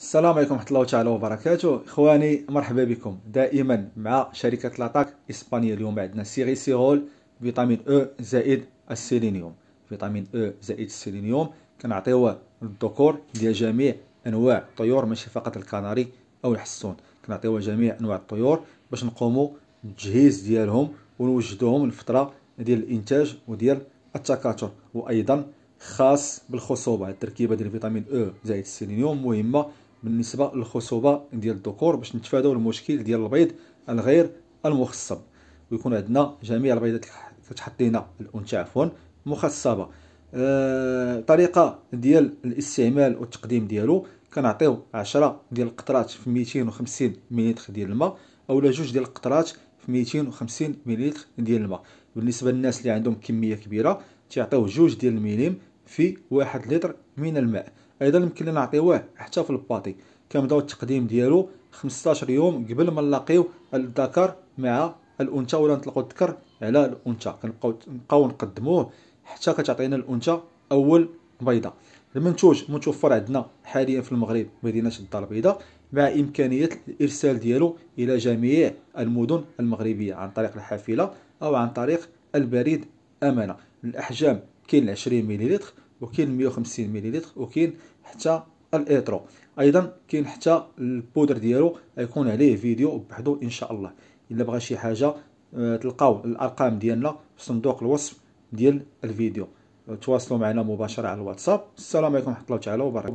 السلام عليكم ورحمة الله تعالى وبركاته إخواني مرحبا بكم دائما مع شركة لاطاك إسبانيا اليوم عندنا سيري سيرول فيتامين أو زائد السيلينيوم فيتامين أو زائد السيلينيوم كنعطيوه للذكور ديال جميع أنواع الطيور ماشي فقط الكناري أو الحسون كنعطيوه جميع أنواع الطيور باش نقومو بالتجهيز ديالهم ونوجدوهم لفترة ديال الإنتاج وديال التكاثر وأيضا خاص بالخصوبة التركيبة ديال فيتامين أو زائد السيلينيوم مهمة بالنسبه للخصوبه ديال الذكور باش نتفاداو المشكل ديال البيض الغير المخصب ويكون عندنا جميع البيضات كتحط لينا الانثى عفوا مخصبه أه طريقه ديال الاستعمال والتقديم ديالو كنعطيو 10 ديال القطرات في 250 مليلتر ديال الماء اولا جوج ديال القطرات في 250 مليلتر ديال الماء بالنسبه للناس اللي عندهم كميه كبيره تيعطيو جوج ديال الميليم في واحد لتر من الماء ايضا يمكن لنا نعطيوه حتى في الباطي كنبداو التقديم ديالو 15 يوم قبل ما نلاقيو الذكر مع الانثى ولا نطلقوا الذكر على الانثى كنبقاو نبقاو نقدموه حتى كتعطينا الانثى اول بيضه المنتوج متوفر عندنا حاليا في المغرب مدينه الدار البيضاء مع امكانيه الارسال ديالو الى جميع المدن المغربيه عن طريق الحافله او عن طريق البريد امانه الأحجام كاين 20 مليلتر وكاين 150 مليلتر وكاين حتى الإيترو أيضا كاين حتى البودر ديالو غيكون عليه فيديو بحدو إن شاء الله إلا بغى شي حاجة آه، تلقاو الأرقام ديالنا في صندوق الوصف ديال الفيديو آه، تواصلوا معنا مباشرة على الواتساب السلام عليكم ورحمة الله تعالى وبركاته